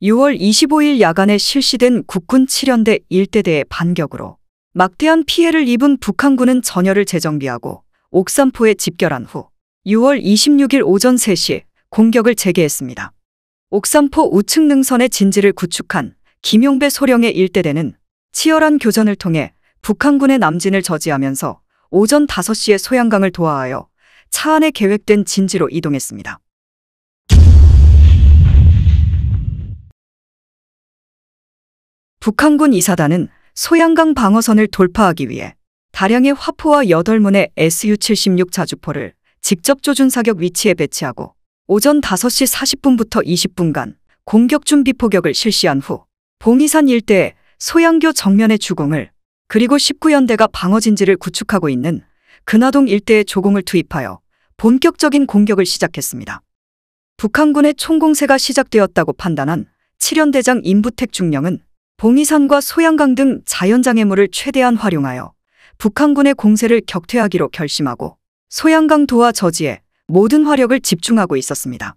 6월 25일 야간에 실시된 국군 7연대 일대대의 반격으로 막대한 피해를 입은 북한군은 전열을 재정비하고 옥산포에 집결한 후 6월 26일 오전 3시 공격을 재개했습니다. 옥산포 우측 능선의 진지를 구축한 김용배 소령의 일대대는 치열한 교전을 통해 북한군의 남진을 저지하면서 오전 5시에 소양강을 도하하여 차 안에 계획된 진지로 이동했습니다. 북한군 이사단은 소양강 방어선을 돌파하기 위해 다량의 화포와 8문의 SU-76 자주포를 직접 조준 사격 위치에 배치하고 오전 5시 40분부터 20분간 공격 준비 포격을 실시한 후 봉이산 일대의 소양교 정면의 주공을 그리고 19연대가 방어 진지를 구축하고 있는 근화동 일대의 조공을 투입하여 본격적인 공격을 시작했습니다. 북한군의 총공세가 시작되었다고 판단한 7연대장 임부택 중령은 봉이산과 소양강 등 자연장애물을 최대한 활용하여 북한군의 공세를 격퇴하기로 결심하고 소양강 도하 저지에 모든 화력을 집중하고 있었습니다.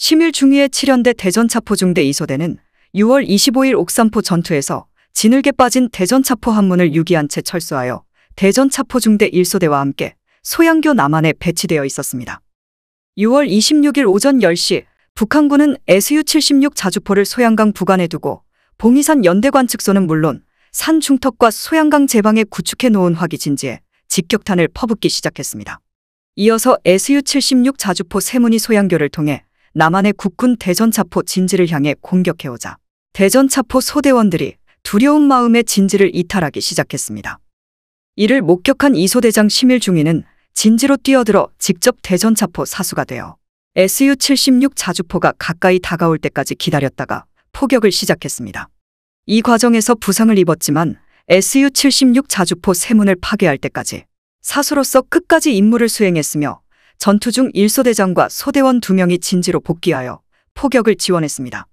10일 중위에 7연대 대전차포 중대 이소대는 6월 25일 옥산포 전투에서 진흙에 빠진 대전차포 한문을 유기한 채 철수하여 대전차포 중대 1소대와 함께 소양교 남한에 배치되어 있었습니다. 6월 26일 오전 10시 북한군은 SU-76 자주포를 소양강 부간에 두고 봉이산 연대관측소는 물론 산 중턱과 소양강 제방에 구축해 놓은 화기 진지에 직격탄을 퍼붓기 시작했습니다. 이어서 SU-76 자주포 세문이 소양교를 통해 남한의 국군 대전차포 진지를 향해 공격해오자 대전차포 소대원들이 두려운 마음에 진지를 이탈하기 시작했습니다. 이를 목격한 이소대장 심일 중위는 진지로 뛰어들어 직접 대전차포 사수가 되어 SU-76 자주포가 가까이 다가올 때까지 기다렸다가 포격을 시작했습니다. 이 과정에서 부상을 입었지만 SU-76 자주포 세문을 파괴할 때까지 사수로서 끝까지 임무를 수행했으며 전투 중 1소대장과 소대원 2명이 진지로 복귀하여 포격을 지원했습니다.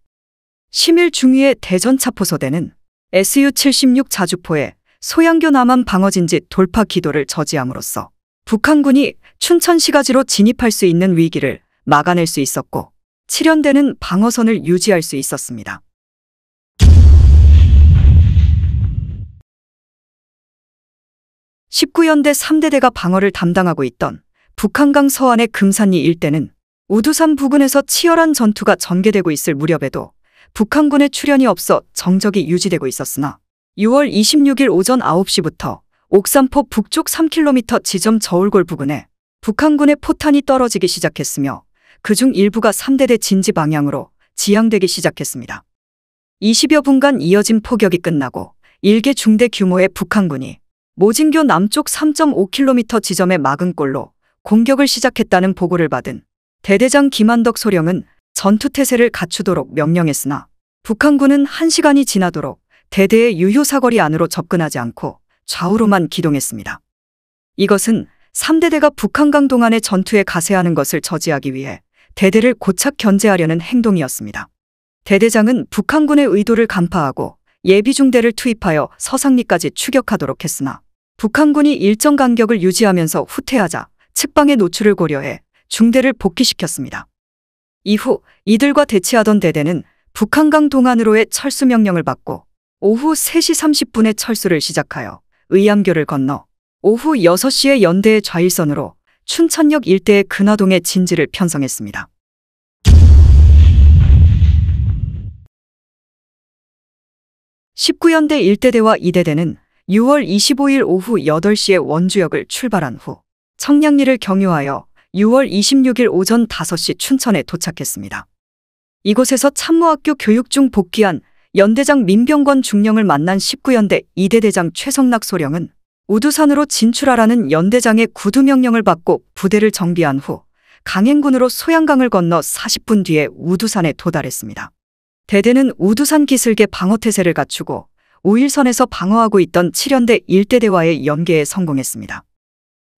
10일 중위의 대전차포소대는 SU-76 자주포에 소양교 남한 방어진지 돌파 기도를 저지함으로써 북한군이 춘천 시가지로 진입할 수 있는 위기를 막아낼 수 있었고 실연대는 방어선을 유지할 수 있었습니다. 19연대 3대대가 방어를 담당하고 있던 북한강 서안의 금산리 일대는 우두산 부근에서 치열한 전투가 전개되고 있을 무렵에도 북한군의 출현이 없어 정적이 유지되고 있었으나 6월 26일 오전 9시부터 옥산포 북쪽 3km 지점 저울골 부근에 북한군의 포탄이 떨어지기 시작했으며 그중 일부가 3대대 진지 방향으로 지향되기 시작했습니다. 20여 분간 이어진 포격이 끝나고 일개 중대 규모의 북한군이 모진교 남쪽 3.5km 지점의 막은골로 공격을 시작했다는 보고를 받은 대대장 김한덕 소령은 전투태세를 갖추도록 명령했으나 북한군은 1시간이 지나도록 대대의 유효사거리 안으로 접근하지 않고 좌우로만 기동했습니다. 이것은 3대대가 북한강 동안의 전투에 가세하는 것을 저지하기 위해 대대를 고착 견제하려는 행동이었습니다. 대대장은 북한군의 의도를 간파하고 예비중대를 투입하여 서상리까지 추격하도록 했으나 북한군이 일정 간격을 유지하면서 후퇴하자 측방의 노출을 고려해 중대를 복귀시켰습니다. 이후 이들과 대치하던 대대는 북한강 동안으로의 철수 명령을 받고 오후 3시 30분에 철수를 시작하여 의암교를 건너 오후 6시에 연대의 좌일선으로 춘천역 일대의 근화동에 진지를 편성했습니다. 1 9연대 1대대와 2대대는 6월 25일 오후 8시에 원주역을 출발한 후 청량리를 경유하여 6월 26일 오전 5시 춘천에 도착했습니다. 이곳에서 참모학교 교육 중 복귀한 연대장 민병권 중령을 만난 19연대 이대대장 최성낙 소령은 우두산으로 진출하라는 연대장의 구두 명령을 받고 부대를 정비한 후 강행군으로 소양강을 건너 40분 뒤에 우두산에 도달했습니다. 대대는 우두산 기슭에 방어태세를 갖추고 오일선에서 방어하고 있던 7연대 일대대와의 연계에 성공했습니다.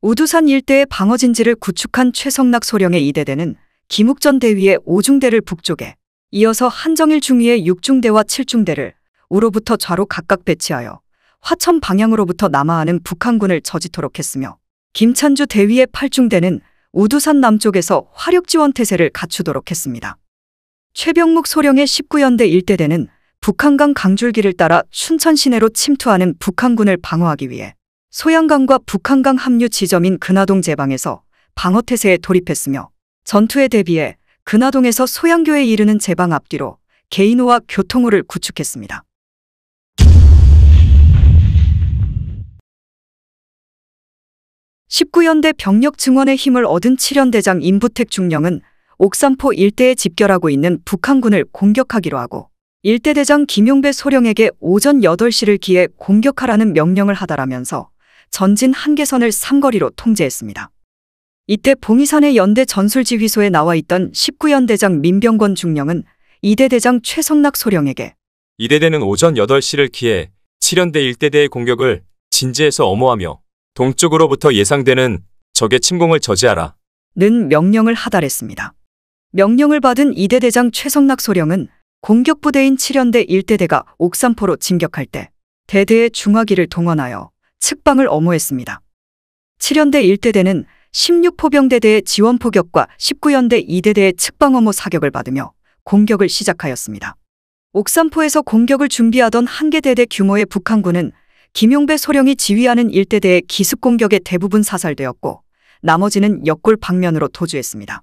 우두산 일대의 방어진지를 구축한 최성락 소령의 이대대는 김욱전 대위의 5중대를 북쪽에 이어서 한정일 중위의 6중대와 7중대를 우로부터 좌로 각각 배치하여 화천 방향으로부터 남하하는 북한군을 저지토록 했으며 김찬주 대위의 8중대는 우두산 남쪽에서 화력 지원 태세를 갖추도록 했습니다. 최병묵 소령의 19연대 일대대는 북한강 강줄기를 따라 춘천 시내로 침투하는 북한군을 방어하기 위해 소양강과 북한강 합류 지점인 근하동 제방에서 방어태세에 돌입했으며 전투에 대비해 근하동에서 소양교에 이르는 제방 앞뒤로 개인호와 교통호를 구축했습니다. 1 9 연대 병력 증원의 힘을 얻은 7연대장 임부택 중령은 옥산포 일대에 집결하고 있는 북한군을 공격하기로 하고 일대대장 김용배 소령에게 오전 8시를 기해 공격하라는 명령을 하다라면서 전진 한계선을 삼거리로 통제했습니다. 이때 봉이산의 연대 전술지휘소에 나와 있던 19연대장 민병권 중령은 이대대장 최성락 소령에게 이대대는 오전 8시를 기해 7연대 1대대의 공격을 진지해서 엄호하며 동쪽으로부터 예상되는 적의 침공을 저지하라. 는 명령을 하달했습니다. 명령을 받은 이대대장 최성락 소령은 공격부대인 7연대 1대대가 옥산포로 진격할 때 대대의 중화기를 동원하여 측방을 엄호했습니다. 7연대 1대대는 16포병대대의 지원 포격과 19연대 2대대의 측방 엄호 사격을 받으며 공격을 시작하였습니다. 옥산포에서 공격을 준비하던 한개 대대 규모의 북한군은 김용배 소령이 지휘하는 1대대의 기습 공격에 대부분 사살되었고 나머지는 역골 방면으로 도주했습니다.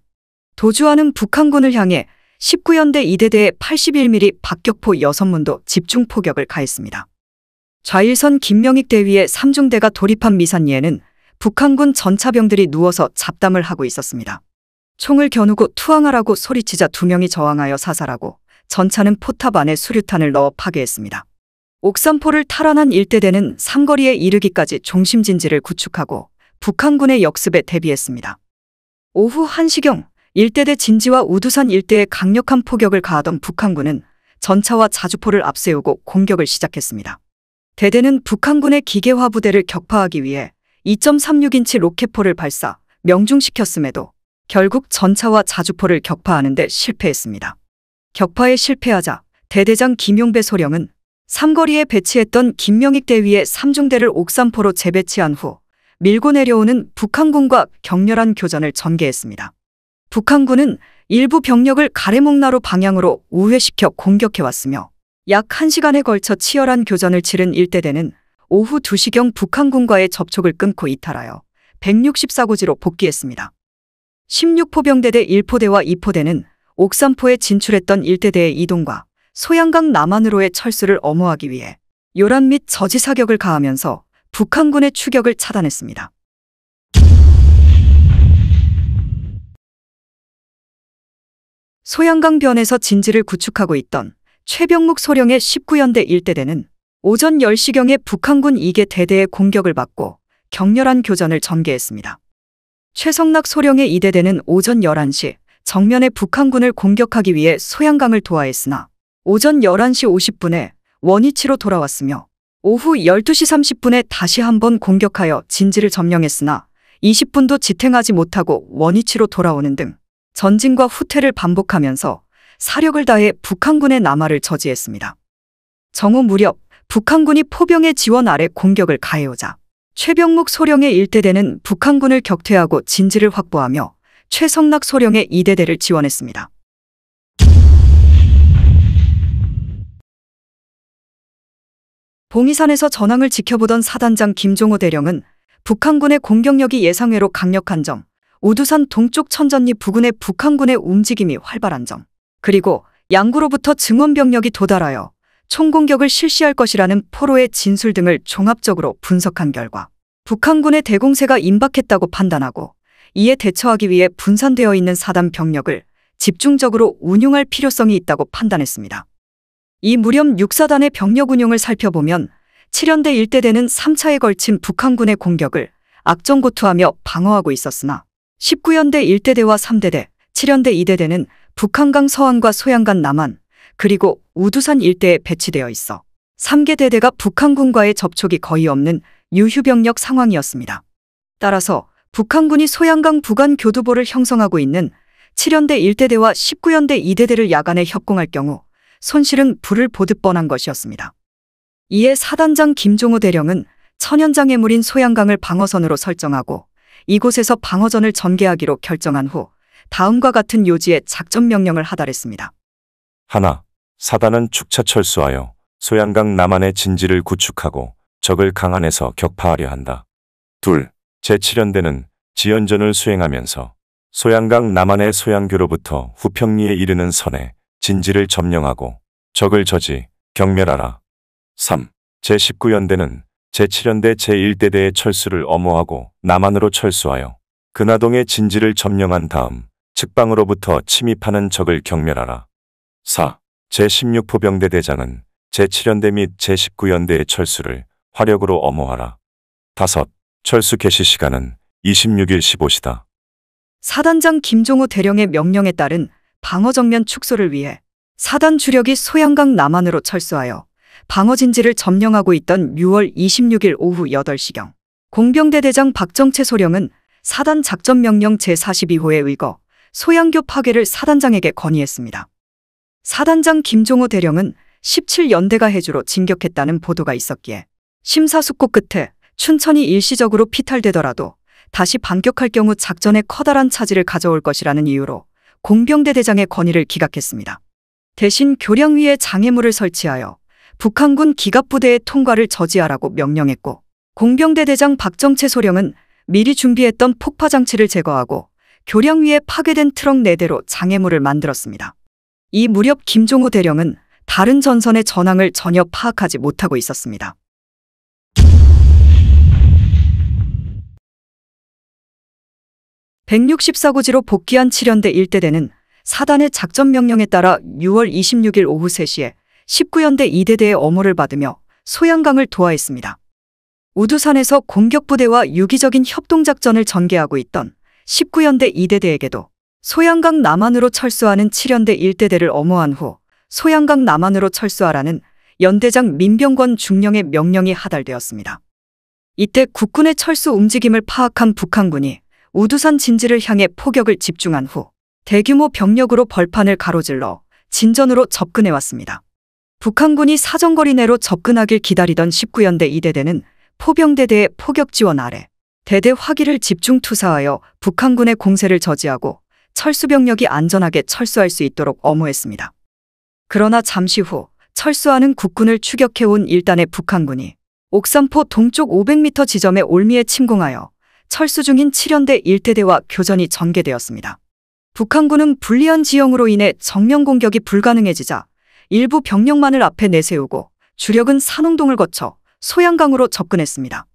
도주하는 북한군을 향해 19연대 이대대 81mm 박격포 여선문도 집중 포격을 가했습니다. 좌일선 김명익 대위의 3중대가 돌입한 미산리에는 북한군 전차병들이 누워서 잡담을 하고 있었습니다. 총을 겨누고 투항하라고 소리치자 두 명이 저항하여 사살하고 전차는 포탑 안에 수류탄을 넣어 파괴했습니다. 옥산포를 탈환한 일대대는 삼거리에 이르기까지 중심진지를 구축하고 북한군의 역습에 대비했습니다. 오후 1시경 일대대 진지와 우두산 일대에 강력한 포격을 가하던 북한군은 전차와 자주포를 앞세우고 공격을 시작했습니다. 대대는 북한군의 기계화 부대를 격파하기 위해 2.36인치 로켓포를 발사, 명중시켰음에도 결국 전차와 자주포를 격파하는 데 실패했습니다. 격파에 실패하자 대대장 김용배 소령은 삼거리에 배치했던 김명익 대위의 3중대를 옥산포로 재배치한 후 밀고 내려오는 북한군과 격렬한 교전을 전개했습니다. 북한군은 일부 병력을 가래목나루 방향으로 우회시켜 공격해왔으며 약 1시간에 걸쳐 치열한 교전을 치른 일대대는 오후 2시경 북한군과의 접촉을 끊고 이탈하여 164고지로 복귀했습니다. 16포병대대 1포대와 2포대는 옥산포에 진출했던 일대대의 이동과 소양강 남한으로의 철수를 엄호하기 위해 요란 및 저지 사격을 가하면서 북한군의 추격을 차단했습니다. 소양강변에서 진지를 구축하고 있던 최병묵 소령의 19연대 일대대는 오전 10시경에 북한군 2개 대대의 공격을 받고 격렬한 교전을 전개했습니다. 최성락 소령의 2대대는 오전 11시 정면에 북한군을 공격하기 위해 소양강을 도하했으나 오전 11시 50분에 원위치로 돌아왔으며 오후 12시 30분에 다시 한번 공격하여 진지를 점령했으나 20분도 지탱하지 못하고 원위치로 돌아오는 등 전진과 후퇴를 반복하면서 사력을 다해 북한군의 남하를 저지했습니다. 정오 무렵 북한군이 포병의 지원 아래 공격을 가해오자 최병묵 소령의 1대대는 북한군을 격퇴하고 진지를 확보하며 최성낙 소령의 2대대를 지원했습니다. 봉이산에서 전황을 지켜보던 사단장 김종호 대령은 북한군의 공격력이 예상외로 강력한 점, 우두산 동쪽 천전리 부근의 북한군의 움직임이 활발한 점, 그리고 양구로부터 증원병력이 도달하여 총공격을 실시할 것이라는 포로의 진술 등을 종합적으로 분석한 결과 북한군의 대공세가 임박했다고 판단하고 이에 대처하기 위해 분산되어 있는 사단 병력을 집중적으로 운용할 필요성이 있다고 판단했습니다. 이 무렴 6사단의 병력 운용을 살펴보면 7연대 1대되는 3차에 걸친 북한군의 공격을 악전고투하며 방어하고 있었으나 19연대 1대대와 3대대, 7연대 2대대는 북한강 서안과 소양간 남한, 그리고 우두산 일대에 배치되어 있어 3개 대대가 북한군과의 접촉이 거의 없는 유휴병력 상황이었습니다. 따라서 북한군이 소양강 부간 교두보를 형성하고 있는 7연대 1대대와 19연대 2대대를 야간에 협공할 경우 손실은 불을 보듯 뻔한 것이었습니다. 이에 사단장 김종호 대령은 천연장애물인 소양강을 방어선으로 설정하고 이곳에서 방어전을 전개하기로 결정한 후 다음과 같은 요지의 작전 명령을 하달했습니다. 하나, 사단은 축차 철수하여 소양강 남한의 진지를 구축하고 적을 강한에서 격파하려 한다. 둘, 제7연대는 지연전을 수행하면서 소양강 남한의 소양교로부터 후평리에 이르는 선에 진지를 점령하고 적을 저지, 경멸하라. 3. 제19연대는 제7연대 제1대대의 철수를 엄호하고 남한으로 철수하여 근화동의 진지를 점령한 다음 측방으로부터 침입하는 적을 경멸하라. 4. 제16포병대 대장은 제7연대 및 제19연대의 철수를 화력으로 엄호하라. 5. 철수 개시 시간은 26일 15시다. 사단장 김종호 대령의 명령에 따른 방어 정면 축소를 위해 사단 주력이 소양강 남한으로 철수하여 방어진지를 점령하고 있던 6월 26일 오후 8시경 공병대 대장 박정채 소령은 사단 작전 명령 제42호에 의거 소양교 파괴를 사단장에게 건의했습니다. 사단장 김종호 대령은 17연대가 해주로 진격했다는 보도가 있었기에 심사숙고 끝에 춘천이 일시적으로 피탈되더라도 다시 반격할 경우 작전에 커다란 차질을 가져올 것이라는 이유로 공병대 대장의 건의를 기각했습니다. 대신 교량위에 장애물을 설치하여 북한군 기갑부대의 통과를 저지하라고 명령했고 공병대 대장 박정채 소령은 미리 준비했던 폭파장치를 제거하고 교량 위에 파괴된 트럭 4대로 장애물을 만들었습니다. 이 무렵 김종호 대령은 다른 전선의 전황을 전혀 파악하지 못하고 있었습니다. (164고지로) 복귀한 7연대 1대대는 사단의 작전 명령에 따라 6월 26일 오후 3시에 19연대 이대대의 어모를 받으며 소양강을 도와했습니다 우두산에서 공격부대와 유기적인 협동작전을 전개하고 있던 19연대 이대대에게도 소양강 남한으로 철수하는 7연대 1대대를 엄호한 후 소양강 남한으로 철수하라는 연대장 민병권 중령의 명령이 하달되었습니다. 이때 국군의 철수 움직임을 파악한 북한군이 우두산 진지를 향해 포격을 집중한 후 대규모 병력으로 벌판을 가로질러 진전으로 접근해왔습니다. 북한군이 사정거리 내로 접근하길 기다리던 19연대 이대대는 포병대대의 포격 지원 아래 대대 화기를 집중 투사하여 북한군의 공세를 저지하고 철수병력이 안전하게 철수할 수 있도록 엄호했습니다. 그러나 잠시 후 철수하는 국군을 추격해온 일단의 북한군이 옥산포 동쪽 500m 지점의 올미에 침공하여 철수 중인 7연대 1대대와 교전이 전개되었습니다. 북한군은 불리한 지형으로 인해 정면 공격이 불가능해지자 일부 병력만을 앞에 내세우고 주력은 산홍동을 거쳐 소양강으로 접근했습니다.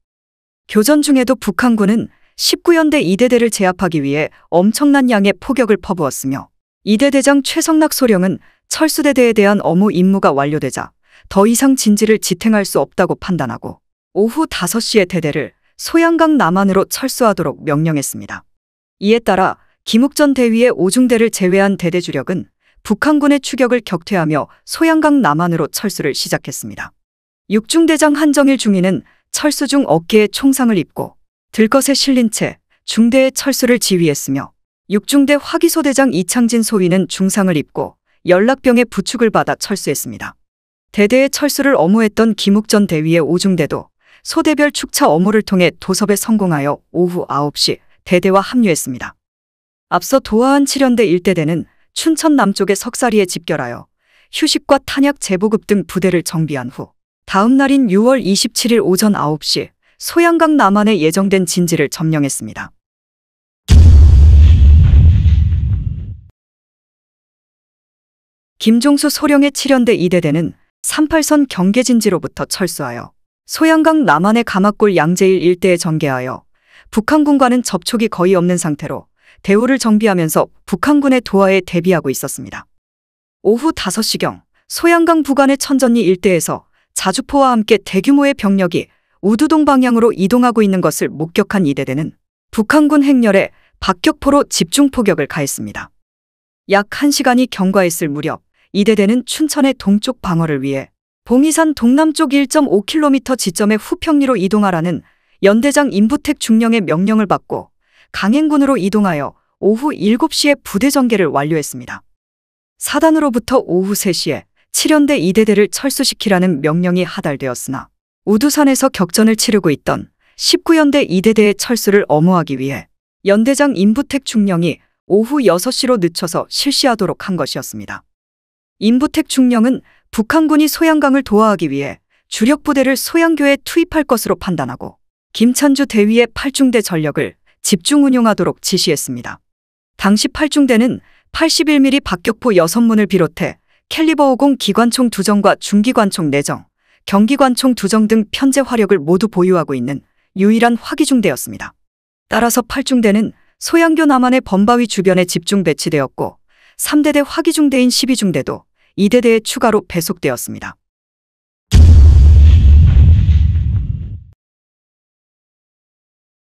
교전 중에도 북한군은 19연대 이대대를 제압하기 위해 엄청난 양의 포격을 퍼부었으며 이대대장 최성낙 소령은 철수대대에 대한 업무 임무가 완료되자 더 이상 진지를 지탱할 수 없다고 판단하고 오후 5시에 대대를 소양강 남한으로 철수하도록 명령했습니다. 이에 따라 김욱전 대위의 오중대를 제외한 대대 주력은 북한군의 추격을 격퇴하며 소양강 남한으로 철수를 시작했습니다. 육중대장 한정일 중위는 철수 중 어깨에 총상을 입고 들것에 실린 채 중대의 철수를 지휘했으며 육중대 화기소대장 이창진 소위는 중상을 입고 연락병의 부축을 받아 철수했습니다. 대대의 철수를 엄호했던 김욱전 대위의 오중대도 소대별 축차 업무를 통해 도섭에 성공하여 오후 9시 대대와 합류했습니다. 앞서 도하한 7연대 1대대는 춘천 남쪽의 석사리에 집결하여 휴식과 탄약 재보급 등 부대를 정비한 후 다음 날인 6월 27일 오전 9시 소양강 남한에 예정된 진지를 점령했습니다. 김종수 소령의 7연대 2대대는 38선 경계진지로부터 철수하여 소양강 남한의 가마골 양재일 일대에 전개하여 북한군과는 접촉이 거의 없는 상태로 대우를 정비하면서 북한군의 도하에 대비하고 있었습니다. 오후 5시경 소양강 부간의 천전리 일대에서 자주포와 함께 대규모의 병력이 우두동 방향으로 이동하고 있는 것을 목격한 이대대는 북한군 행렬에 박격포로 집중 포격을 가했습니다. 약 1시간이 경과했을 무렵 이대대는 춘천의 동쪽 방어를 위해 봉이산 동남쪽 1.5km 지점의 후평리로 이동하라는 연대장 임부택 중령의 명령을 받고 강행군으로 이동하여 오후 7시에 부대 전개를 완료했습니다. 사단으로부터 오후 3시에 7연대 2대대를 철수시키라는 명령이 하달되었으나 우두산에서 격전을 치르고 있던 19연대 2대대의 철수를 엄호하기 위해 연대장 임부택 중령이 오후 6시로 늦춰서 실시하도록 한 것이었습니다. 임부택 중령은 북한군이 소양강을 도하하기 위해 주력 부대를 소양교에 투입할 것으로 판단하고 김찬주 대위의 8중대 전력을 집중 운용하도록 지시했습니다. 당시 8중대는 81mm 박격포 6문을 비롯해 캘리버 50 기관총 2정과 중기관총 4정, 경기관총 2정 등 편제 화력을 모두 보유하고 있는 유일한 화기중대였습니다. 따라서 8중대는 소양교 남한의 범바위 주변에 집중 배치되었고 3대대 화기중대인 12중대도 2대대에 추가로 배속되었습니다.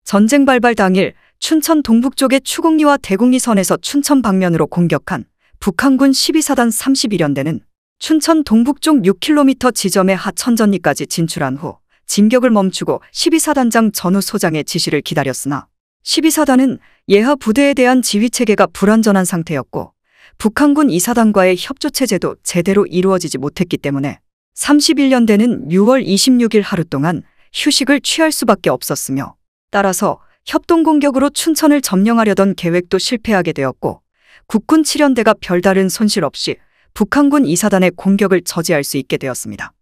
전쟁 발발 당일 춘천 동북쪽의 추곡리와 대곡리 선에서 춘천 방면으로 공격한 북한군 12사단 31연대는 춘천 동북쪽 6km 지점의 하천전리까지 진출한 후 진격을 멈추고 12사단장 전후 소장의 지시를 기다렸으나 12사단은 예하 부대에 대한 지휘체계가 불완전한 상태였고 북한군 2사단과의 협조체제도 제대로 이루어지지 못했기 때문에 31년대는 6월 26일 하루 동안 휴식을 취할 수밖에 없었으며 따라서 협동 공격으로 춘천을 점령하려던 계획도 실패하게 되었고 국군 칠연대가 별다른 손실 없이 북한군 이사단의 공격을 저지할 수 있게 되었습니다.